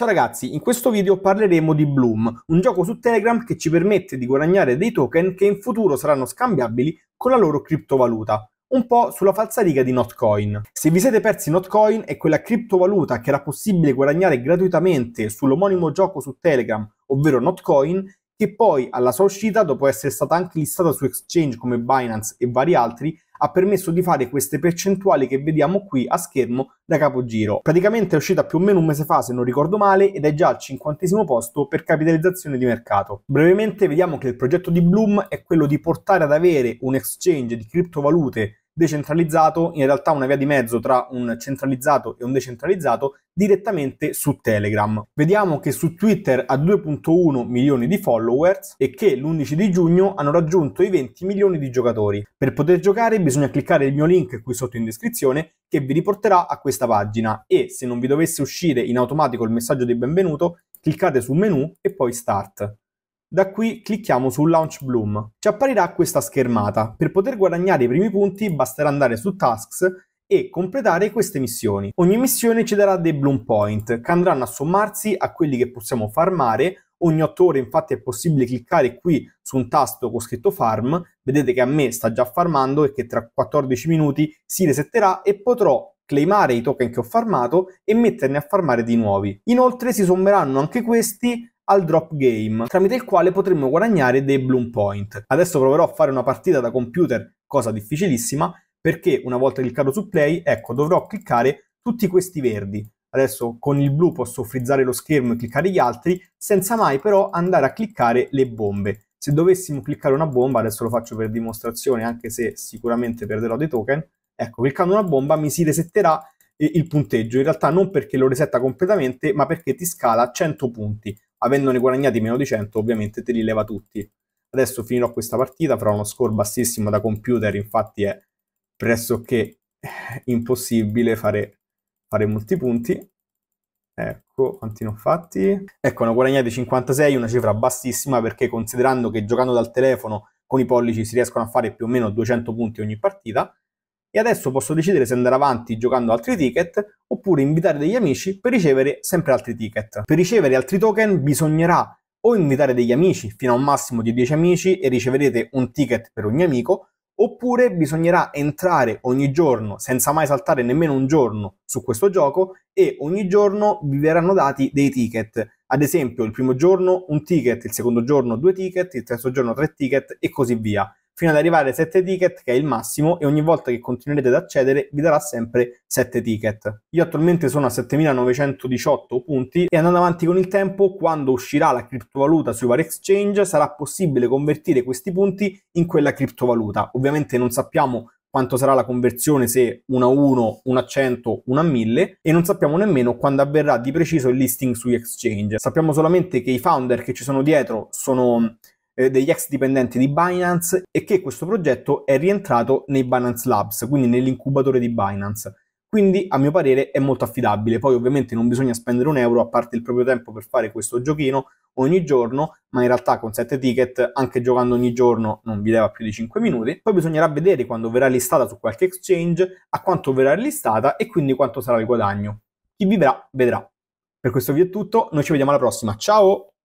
Ciao ragazzi, in questo video parleremo di Bloom, un gioco su Telegram che ci permette di guadagnare dei token che in futuro saranno scambiabili con la loro criptovaluta, un po' sulla falsariga di Notcoin. Se vi siete persi Notcoin è quella criptovaluta che era possibile guadagnare gratuitamente sull'omonimo gioco su Telegram, ovvero Notcoin, che poi alla sua uscita, dopo essere stata anche listata su exchange come Binance e vari altri, ha permesso di fare queste percentuali che vediamo qui a schermo da capogiro. Praticamente è uscita più o meno un mese fa, se non ricordo male, ed è già al cinquantesimo posto per capitalizzazione di mercato. Brevemente vediamo che il progetto di Bloom è quello di portare ad avere un exchange di criptovalute decentralizzato, in realtà una via di mezzo tra un centralizzato e un decentralizzato direttamente su Telegram. Vediamo che su Twitter ha 2.1 milioni di followers e che l'11 di giugno hanno raggiunto i 20 milioni di giocatori. Per poter giocare bisogna cliccare il mio link qui sotto in descrizione che vi riporterà a questa pagina e se non vi dovesse uscire in automatico il messaggio di benvenuto cliccate su menu e poi start. Da qui clicchiamo su Launch Bloom. Ci apparirà questa schermata. Per poter guadagnare i primi punti basterà andare su Tasks e completare queste missioni. Ogni missione ci darà dei Bloom Point che andranno a sommarsi a quelli che possiamo farmare. Ogni 8 ore infatti è possibile cliccare qui su un tasto con scritto farm, vedete che a me sta già farmando e che tra 14 minuti si resetterà e potrò claimare i token che ho farmato e metterne a farmare di nuovi. Inoltre si sommeranno anche questi al drop game, tramite il quale potremmo guadagnare dei bloom point. Adesso proverò a fare una partita da computer, cosa difficilissima, perché una volta cliccato su play, ecco, dovrò cliccare tutti questi verdi. Adesso con il blu posso frizzare lo schermo e cliccare gli altri, senza mai però andare a cliccare le bombe. Se dovessimo cliccare una bomba, adesso lo faccio per dimostrazione, anche se sicuramente perderò dei token, ecco, cliccando una bomba mi si resetterà eh, il punteggio. In realtà non perché lo resetta completamente, ma perché ti scala 100 punti avendone guadagnati meno di 100 ovviamente te li leva tutti. Adesso finirò questa partita, farò uno score bassissimo da computer, infatti è pressoché eh, impossibile fare, fare molti punti. Ecco, quanti ne ho fatti? Ecco, ne ho guadagnati 56, una cifra bassissima perché considerando che giocando dal telefono con i pollici si riescono a fare più o meno 200 punti ogni partita, e adesso posso decidere se andare avanti giocando altri ticket oppure invitare degli amici per ricevere sempre altri ticket. Per ricevere altri token bisognerà o invitare degli amici fino a un massimo di 10 amici e riceverete un ticket per ogni amico, oppure bisognerà entrare ogni giorno senza mai saltare nemmeno un giorno su questo gioco e ogni giorno vi verranno dati dei ticket. Ad esempio il primo giorno un ticket, il secondo giorno due ticket, il terzo giorno tre ticket e così via fino ad arrivare a 7 ticket, che è il massimo, e ogni volta che continuerete ad accedere vi darà sempre 7 ticket. Io attualmente sono a 7918 punti e andando avanti con il tempo, quando uscirà la criptovaluta sui vari exchange, sarà possibile convertire questi punti in quella criptovaluta. Ovviamente non sappiamo quanto sarà la conversione se 1 a 1, 1 a 100, 1 a 1000 e non sappiamo nemmeno quando avverrà di preciso il listing sugli exchange. Sappiamo solamente che i founder che ci sono dietro sono eh, degli ex dipendenti di Binance e che questo progetto è rientrato nei Binance Labs, quindi nell'incubatore di Binance. Quindi a mio parere è molto affidabile, poi ovviamente non bisogna spendere un euro a parte il proprio tempo per fare questo giochino ogni giorno, ma in realtà con 7 ticket anche giocando ogni giorno non vi leva più di 5 minuti. Poi bisognerà vedere quando verrà listata su qualche exchange, a quanto verrà listata e quindi quanto sarà il guadagno. Chi vivrà vedrà. Per questo vi è tutto, noi ci vediamo alla prossima, ciao!